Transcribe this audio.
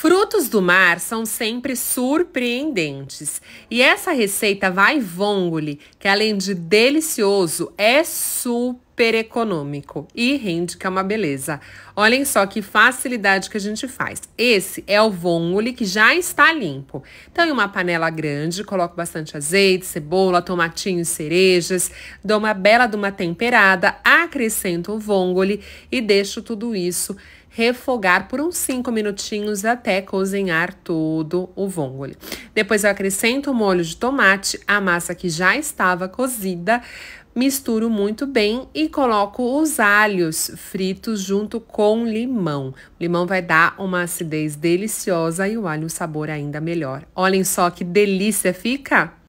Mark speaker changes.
Speaker 1: Frutos do mar são sempre surpreendentes. E essa receita vai vongole, que além de delicioso, é super econômico e rende que é uma beleza. Olhem só que facilidade que a gente faz. Esse é o vongole que já está limpo. Então, em uma panela grande, coloco bastante azeite, cebola, tomatinhos, cerejas, dou uma bela de uma temperada, acrescento o vongole e deixo tudo isso refogar por uns 5 minutinhos até cozinhar todo o vongole. Depois eu acrescento o molho de tomate, a massa que já estava cozida, misturo muito bem e coloco os alhos fritos junto com limão. O limão vai dar uma acidez deliciosa e o alho um sabor ainda melhor. Olhem só que delícia fica!